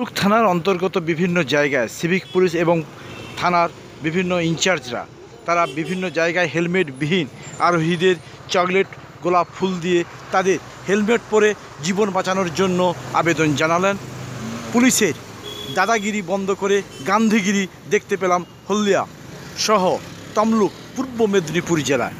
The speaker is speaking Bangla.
তুক থানার অন্তর্গত বিভিন্ন জায়গায় সিভিক পুলিশ এবং থানার বিভিন্ন ইনচার্জরা তারা বিভিন্ন জায়গায় হেলমেটবিহীন আরোহীদের চকলেট গোলাপ ফুল দিয়ে তাদের হেলমেট পরে জীবন বাঁচানোর জন্য আবেদন জানালেন পুলিশের দাদাগিরি বন্ধ করে গান্ধীগিরি দেখতে পেলাম হলদিয়া সহ তমলুক পূর্ব মেদিনীপুর জেলায়